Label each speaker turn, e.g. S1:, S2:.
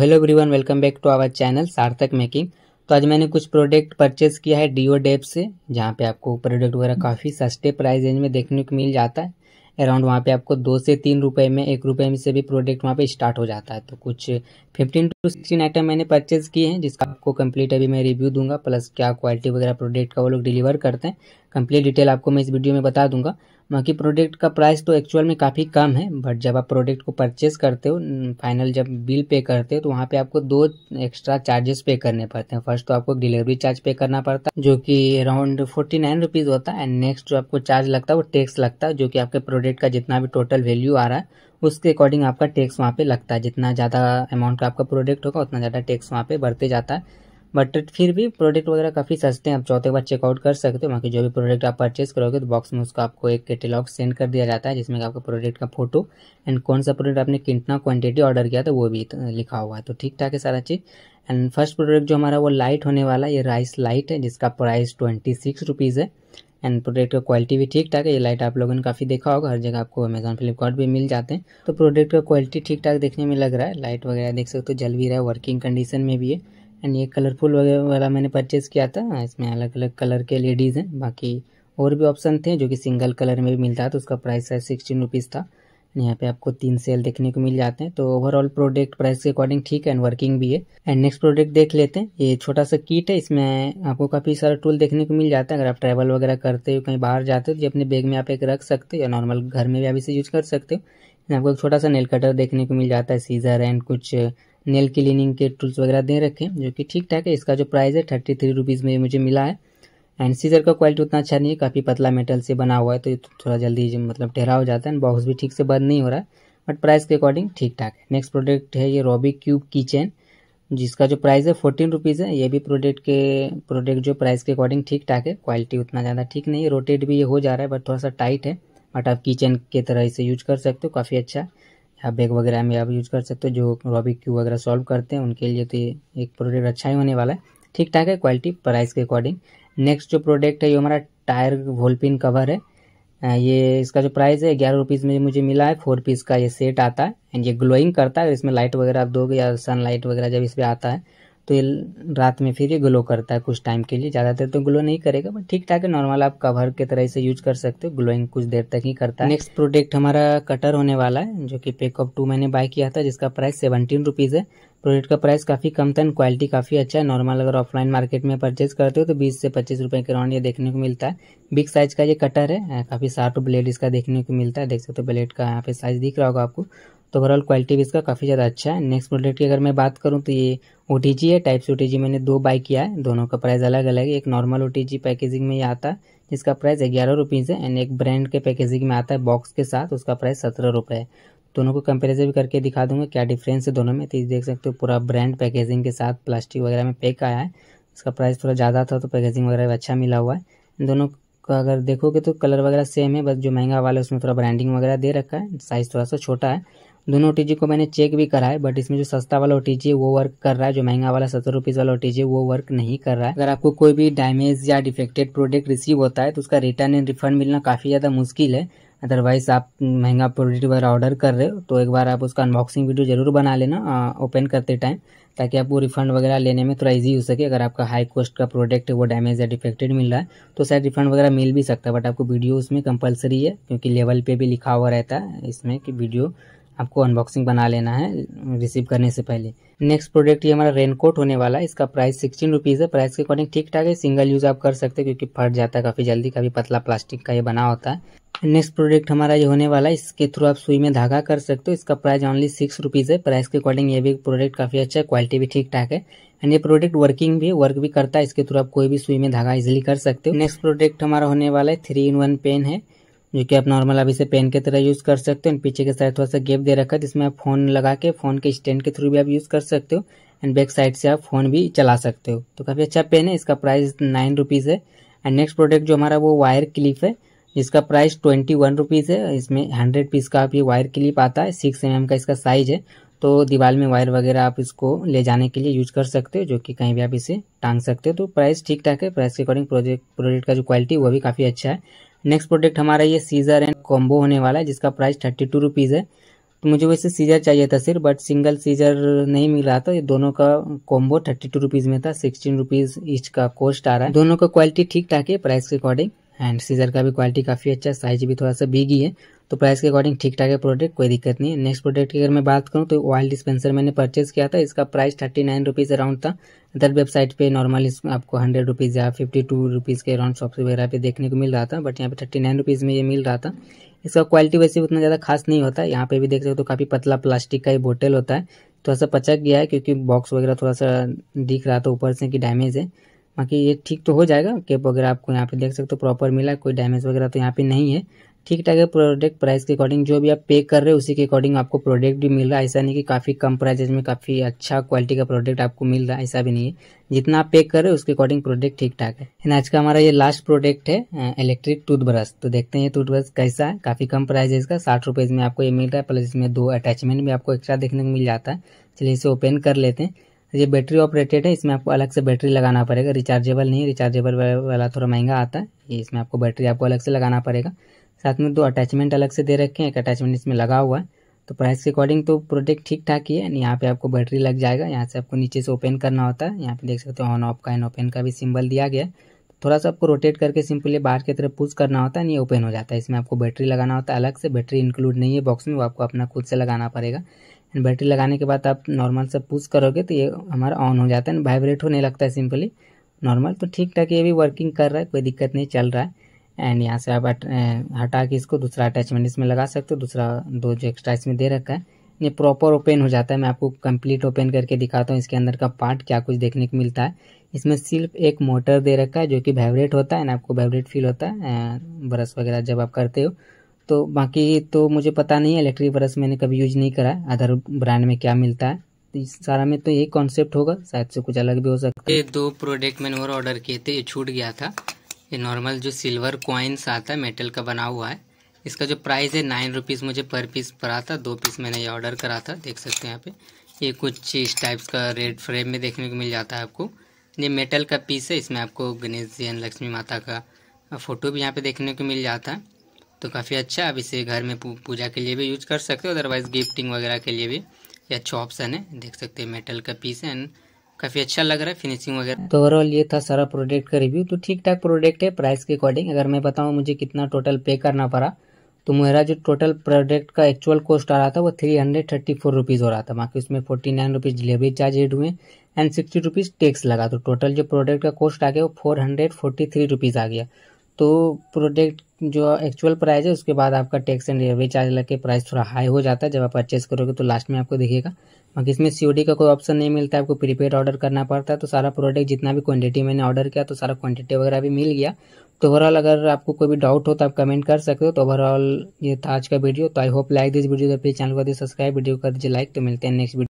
S1: hello everyone welcome back to our channel Sarthak making तो आज मैंने कुछ प्रोडक्ट परचेस किया है डीओ डेप से जहाँ पे आपको प्रोडक्ट वगैरह काफ़ी सस्ते प्राइस रेंज में देखने को मिल जाता है अराउंड वहाँ पे आपको दो से तीन रुपए में एक रुपए में से भी प्रोडक्ट वहाँ पे स्टार्ट हो जाता है तो कुछ फिफ्टीन टू सिक्सटीन आइटम मैंने परचेज किए हैं जिसका आपको कम्प्लीट अभी मैं रिव्यू दूंगा प्लस क्या क्वालिटी वगैरह प्रोडक्ट का वो लोग डिलीवर करते हैं कम्प्लीट डिटेल आपको मैं इस वीडियो में बता दूंगा बाकी प्रोडक्ट का प्राइस तो एक्चुअल में काफ़ी कम है बट जब आप प्रोडक्ट को परचेज़ करते हो फाइनल जब बिल पे करते हो तो वहाँ पे आपको दो एक्स्ट्रा चार्जेस पे करने पड़ते हैं फर्स्ट तो आपको डिलीवरी चार्ज पे करना पड़ता है जो कि अराउंड फोर्टी नाइन रुपीज़ होता है एंड नेक्स्ट जो आपको चार्ज लगता है वो टैक्स लगता है जो कि आपके प्रोडक्ट का जितना भी टोटल वैल्यू आ रहा है उसके अकॉर्डिंग आपका टैक्स वहाँ पर लगता है जितना ज़्यादा अमाउंट का आपका प्रोडक्ट होगा उतना ज़्यादा टैक्स वहाँ पर बढ़ते जाता है बट फिर भी प्रोडक्ट वगैरह काफ़ी सस्ते हैं आप चौथे बार चेकआउट कर सकते हो बाकी जो भी प्रोडक्ट आप परचेस करोगे तो बॉक्स में उसका आपको एक कैटेलॉग सेंड कर दिया जाता है जिसमें आपका प्रोडक्ट का फोटो एंड कौन सा प्रोडक्ट आपने कितना क्वांटिटी ऑर्डर किया था वो भी लिखा हुआ है तो ठीक ठाक है सारा चीज़ एंड फर्स्ट प्रोडक्ट जो हमारा वो लाइट होने वाला ये राइस लाइट है जिसका प्राइस ट्वेंटी सिक्स रुपीज़ है एंड प्रोडक्ट का क्वालिटी भी ठीक ठाक है ये लाइट आप लोगों ने काफ़ी देखा होगा हर जगह आपको अमेजोन फ्लिपकार्ट भी मिल जाते हैं तो प्रोडक्ट का क्वालिटी ठीक ठाक देखने में लग रहा है लाइट वगैरह देख सकते हो जल भी रहा है वर्किंग कंडीशन में भी है एंड ये कलरफुल वगैरह वाला मैंने परचेज़ किया था इसमें अलग अलग कलर के लेडीज़ हैं बाकी और भी ऑप्शन थे जो कि सिंगल कलर में भी मिलता है तो उसका प्राइस है सिक्सटीन रुपीज़ था यहाँ पे आपको तीन सेल देखने को मिल जाते हैं तो ओवरऑल प्रोडक्ट प्राइस के अकॉर्डिंग ठीक है एंड वर्किंग भी है एंड नेक्स्ट प्रोडक्ट देख लेते हैं ये छोटा सा किट है इसमें आपको काफ़ी सारा टूल देखने को मिल जाता है अगर आप ट्रैवल वगैरह करते हो कहीं बाहर जाते हो तो ये अपने बैग में आप एक रख सकते हो या नॉर्मल घर में भी आप इसे यूज कर सकते हो आपको एक छोटा सा नेल कटर देखने को मिल जाता है सीजर एंड कुछ नेल क्लीनिंग के टूल्स वगैरह दे रखे हैं जो कि ठीक ठाक है इसका जो प्राइस है थर्टी थ्री रुपीज़ में मुझे मिला है एंड सीजर का क्वालिटी उतना अच्छा नहीं है काफ़ी पतला मेटल से बना हुआ है तो ये तो थोड़ा जल्दी मतलब ठहरा हो जाता है बॉक्स भी ठीक से बंद नहीं हो रहा है बट प्राइस के अकॉर्डिंग ठीक ठाक है नेक्स्ट प्रोडक्ट है ये रॉबी क्यूब किचन जिसका जो प्राइस है फोर्टीन रुपीज़ है ये भी प्रोडक्ट के प्रोडक्ट जो प्राइस के अकॉर्डिंग ठीक ठाक है क्वालिटी उतना ज़्यादा ठीक नहीं है रोटेट भी ये हो जा रहा है बट थोड़ा सा टाइट है बट आप की के तरह इसे यूज कर सकते हो काफ़ी अच्छा आप बैग वगैरह में आप यूज कर सकते हो जो रॉबिक क्यू वगैरह सॉल्व करते हैं उनके लिए तो ये एक प्रोडक्ट अच्छा ही होने वाला है ठीक ठाक है क्वालिटी प्राइस के अकॉर्डिंग नेक्स्ट जो प्रोडक्ट है ये हमारा टायर वोल्पिन कवर है ये इसका जो प्राइस है ग्यारह रुपीज़ में मुझे मिला है फोर पीस का ये सेट आता है एंड ये ग्लोइंग करता है इसमें लाइट वगैरह आप दोगे या सनलाइट वगैरह जब इस पर आता है तो रात में फिर ये ग्लो करता है कुछ टाइम के लिए ज़्यादा देर तो ग्लो नहीं करेगा बट ठीक ठाक है नॉर्मल आप कवर की तरह इसे यूज कर सकते हो ग्लोइंग कुछ देर तक ही करता है नेक्स्ट प्रोडक्ट हमारा कटर होने वाला है जो कि पेकअप टू मैंने बाय किया था जिसका प्राइस सेवनटीन रुपीज़ है प्रोडक्ट का प्राइस काफ़ी कम था एंड क्वालिटी काफ़ी अच्छा है नॉर्मल अगर ऑफलाइन मार्केट में परचेज करते हो तो बीस से पच्चीस रुपए के राउंड ये देखने को मिलता है बिग साइज का ये कटर है काफ़ी सार्ट ब्लेड इसका देखने को मिलता है देख सकते हो ब्लेड का यहाँ पे साइज दिख रहा होगा आपको तो ओवरऑल क्वालिटी भी इसका काफ़ी ज़्यादा अच्छा है नेक्स्ट प्रोडक्ट की अगर मैं बात करूँ तो ये ओ है टाइप सी ओ मैंने दो बाय किया है दोनों का प्राइस अलग अलग है एक नॉर्मल ओ पैकेजिंग में ये आता है जिसका प्राइस ग्यारह रुपीज़ है एंड एक ब्रांड के पैकेजिंग में आता है बॉक्स के साथ उसका प्राइस सत्रह रुपये है दोनों को कंपेरिजन भी करके दिखा दूंगा क्या डिफरेंस है दोनों में तो ये देख सकते हो पूरा ब्रांड पैकेजिंग के साथ प्लास्टिक वगैरह में पैक आया है इसका प्राइस थोड़ा ज़्यादा था तो पैकेजिंग वगैरह अच्छा मिला हुआ है दोनों का अगर देखोगे तो कलर वगैरह सेम है बस जो महंगा वाला है उसमें थोड़ा ब्रांडिंग वगैरह दे रखा है साइज़ थोड़ा सा छोटा है दोनों ओ को मैंने चेक भी करा है बट इसमें जो सस्ता वाला ओ है वो वर्क कर रहा है जो महंगा वाला सत्तर रुपीज वाला ओ है वो वर्क नहीं कर रहा है अगर आपको कोई भी डैमेज या डिफेक्टेड प्रोडक्ट रिसीव होता है तो उसका रिटर्न एंड रिफंड मिलना काफ़ी ज़्यादा मुश्किल है अदरवाइज आप महंगा प्रोडक्ट वगैरह ऑर्डर कर रहे हो तो एक बार आप उसका अनबॉक्सिंग वीडियो जरूर बना लेना ओपन करते टाइम ताकि आपको रिफंड वगैरह लेने में थोड़ा इजी हो सके अगर आपका हाई कॉस्ट का प्रोडक्ट है वो डैमेज या डिफेक्टेड मिल रहा है तो शायद रिफंड वगैरह मिल भी सकता है बट आपको वीडियो उसमें कंपलसरी है क्योंकि लेवल पे भी लिखा हुआ रहता है इसमें कि वीडियो आपको अनबॉक्सिंग बना लेना है रिसीव करने से पहले नेक्स्ट प्रोडक्ट ये हमारा रेनकोट होने वाला है इसका प्राइस सिक्सटीन रुपीज़ है प्राइस के अकॉर्डिंग ठीक ठाक है सिंगल यूज़ आप कर सकते हैं क्योंकि फट जाता है काफ़ी जल्दी काफ़ी पतला प्लास्टिक का ये बना होता है नेक्स्ट प्रोडक्ट हमारा ये होने वाला है इसके थ्रू आप सुई में धागा कर सकते हो इसका प्राइस ऑनली सिक्स रुपीज़ है प्राइस के अकॉर्डिंग ये भी प्रोडक्ट काफ़ी अच्छा है क्वालिटी भी ठीक ठाक है एंड ये प्रोडक्ट वर्किंग भी वर्क भी करता है इसके थ्रू आप कोई भी सुई में धागा इजिली कर सकते हो नेक्स्ट प्रोडक्ट हमारा होने वाला है थ्री इन वन पेन है जो कि आप नॉर्मल आप इसे पेन की तरह यूज़ कर सकते हो एंड पीछे के साइड थोड़ा सा गेप दे रखा है जिसमें आप फ़ोन लगा के फ़ोन के स्टैंड के थ्रू भी आप यूज़ कर सकते हो एंड बैक साइड से आप फ़ोन भी चला सकते हो तो काफ़ी अच्छा पेन है इसका प्राइस नाइन रुपीज़ है एंड नेक्स्ट प्रोडक्ट जो हमारा वो वायर क्लिप है इसका प्राइस ट्वेंटी वन रुपीज़ है इसमें हंड्रेड पीस का आप ये वायर क्लिप आता है सिक्स एम mm का इसका साइज है तो दीवार में वायर वगैरह आप इसको ले जाने के लिए यूज कर सकते हो जो कि कहीं भी आप इसे टांग सकते हो तो प्राइस ठीक ठाक है प्राइस के अकॉर्डिंग प्रोजेक्ट प्रोडक्ट का जो क्वालिटी वो भी काफ़ी अच्छा है नेक्स्ट प्रोडक्ट हमारा ये सीजर एंड कॉम्बो होने वाला है जिसका प्राइस थर्टी टू रुपीज़ है तो मुझे वैसे सीजर चाहिए था सिर्फ बट सिंगल सीजर नहीं मिल रहा था ये दोनों का कॉम्बो थर्टी टू रुपीज़ में था सिक्सटीन रुपीज़ ईच का कॉस्ट आ रहा है दोनों का क्वालिटी ठीक ठाक है प्राइस के अकॉर्डिंग एंड सीजर का भी क्वालिटी काफ़ी अच्छा है साइज भी थोड़ा सा बिग ही है तो प्राइस के अकॉर्डिंग ठीक ठाक है प्रोडक्ट कोई दिक्कत नहीं नेक्स्ट प्रोडक्ट की अगर मैं बात करूँ तो ऑयल डिस्पेंसर मैंने परचेज किया था इसका price thirty nine rupees around था अदर वेबसाइट पे नॉर्मल आपको हंड्रेड रुपीज़ या फिफ्टी टू रुपीज़ के अराउंड शॉप्स वगैरह पे देखने को मिल रहा था बट यहाँ पे थर्टी नाइन रुपीज़ में ये मिल रहा था इसका क्वालिटी वैसे उतना ज़्यादा खास नहीं होता यहाँ पे भी देख सकते हो तो काफ़ी पतला प्लास्टिक का ही बोटल होता है थोड़ा सा पचक गया है क्योंकि बॉक्स वगैरह थोड़ा सा दिख रहा था ऊपर से कि डैमेज है बाकी ये ठीक तो हो जाएगा केप वगैरह आपको यहाँ पे देख सकते हो प्रॉपर मिला कोई डैमेज वगैरह तो यहाँ पे नहीं है ठीक ठाक है प्रोडक्ट प्राइस के अकॉर्डिंग जो भी आप पे कर रहे हो उसी के अकॉर्डिंग आपको प्रोडक्ट भी मिल रहा है ऐसा नहीं कि काफ़ी कम प्राइस में काफ़ी अच्छा क्वालिटी का प्रोडक्ट आपको मिल रहा है ऐसा भी नहीं है जितना आप पे कर रहे हो उसके अकॉर्डिंग प्रोडक्ट ठीक ठाक है एंड आज का हमारा ये लास्ट प्रोडक्ट है इलेक्ट्रिक टूथब्रश तो देखते हैं ये टूथब्रश कैसा है काफ़ी कम प्राइस है इसका साठ रुपये इसमें आपको ये मिल रहा है प्लस इसमें दो अटैचमेंट भी आपको एक्स्ट्रा देखने को मिल जाता है चलिए इसे ओपन कर लेते हैं ये बैटरी ऑपरेटेड है इसमें आपको अलग से बैटरी लगाना पड़ेगा रिचार्जेबल नहीं रिचार्जेबल वाला थोड़ा महंगा आता है इसमें आपको बैटरी आपको अलग से लगाना पड़ेगा साथ में दो अटैचमेंट अलग से दे रखे हैं एक अटैचमेंट इसमें लगा हुआ है तो प्राइस के अकॉर्डिंग तो प्रोडक्ट ठीक ठाक ही है यहाँ पे आपको बैटरी लग जाएगा यहाँ से आपको नीचे से ओपन करना होता है यहाँ पे देख सकते हो ऑन ऑफ का एंड ओपन का भी सिंबल दिया गया है थोड़ा सा आपको रोटेट करके सिंपली बाहर की तरफ पुश करना होता है नहीं ओपन हो जाता है इसमें आपको बैटरी लगाना होता है अलग से बैटरी इंक्लूड नहीं है बॉक्स में वो आपको अपना खुद से लगाना पड़ेगा एंड बैटरी लगाने के बाद आप नॉर्मल से पुश करोगे तो ये हमारा ऑन हो जाता है वाइब्रेट होने लगता है सिंपली नॉर्मल तो ठीक ठाक ये भी वर्किंग कर रहा है कोई दिक्कत नहीं चल रहा है एंड यहाँ से आप अं, हटा के इसको दूसरा अटैचमेंट इसमें लगा सकते हो दूसरा दो जो एक्स्ट्रा इसमें दे रखा है ये प्रॉपर ओपन हो जाता है मैं आपको कंप्लीट ओपन करके दिखाता हूँ इसके अंदर का पार्ट क्या कुछ देखने को मिलता है इसमें सिर्फ एक मोटर दे रखा है जो कि वाइब्रेट होता है ना आपको वाइब्रेट फील होता है ब्रश वगैरह जब आप करते हो तो बाकी तो मुझे पता नहीं है इलेक्ट्रिक ब्रश मैंने कभी यूज नहीं करा अदर ब्रांड में क्या मिलता है तो इस सारा में तो यही कॉन्सेप्ट होगा शायद से कुछ अलग भी हो सकता है दो प्रोडक्ट मैंने और ऑर्डर किए थे ये छूट गया था ये नॉर्मल जो सिल्वर कॉइन्स आता है मेटल का बना हुआ है इसका जो प्राइस है नाइन रुपीज़ मुझे पर पीस पड़ा था दो पीस मैंने ये ऑर्डर करा था देख सकते हैं यहाँ पे ये कुछ इस टाइप्स का रेड फ्रेम में देखने को मिल जाता है आपको ये मेटल का पीस है इसमें आपको गणेश जी एंड लक्ष्मी माता का फ़ोटो भी यहाँ पे देखने को मिल जाता है तो काफ़ी अच्छा आप इसे घर में पूजा के लिए भी यूज कर सकते हो अदरवाइज़ गिफ्टिंग वगैरह के लिए भी ये अच्छा ऑप्शन है देख सकते हैं मेटल का पीस है एंड काफ़ी अच्छा लग रहा है फिनिशिंग वगैरह तो ओवरऑल ये था सारा प्रोडक्ट का रिव्यू तो ठीक ठाक प्रोडक्ट है प्राइस के अकॉर्डिंग अगर मैं बताऊँ मुझे कितना टोटल पे करना पड़ा तो मेरा जो टोटल प्रोडक्ट का एक्चुअल कॉस्ट आ रहा था वो three hundred thirty four rupees हो रहा था बाकी उसमें forty nine rupees delivery charge add हुए एंड सिक्सटी रुपीज़ टैक्स लगा तो टोटल जो प्रोडक्ट का कॉस्ट आ गया वो four hundred forty three rupees आ गया तो प्रोडक्ट जो एक्चुअल प्राइस है उसके बाद आपका टैक्स एंड डिलीवरी चार्ज लग के प्राइस थोड़ा हाई हो जाता है जब आप परचेस करोगे तो लास्ट में आपको दिखेगा बाकी इसमें सी का कोई ऑप्शन नहीं मिलता है आपको प्रीपेड ऑर्डर करना पड़ता है तो सारा प्रोडक्ट जितना भी क्वांटिटी मैंने ऑर्डर किया तो सारा क्वांटिटी वगैरह भी मिल गया तो ओवरऑल अगर आपको कोई भी डाउट हो तो आप कमेंट कर सकते हो तो ओवरऑल ये था आज का वीडियो तो I hope like this video तो प्लीज चैनल को दीजिए सब्सक्राइब वीडियो कर दीजिए लाइक तो मिलते हैं नेक्स्ट वीडियो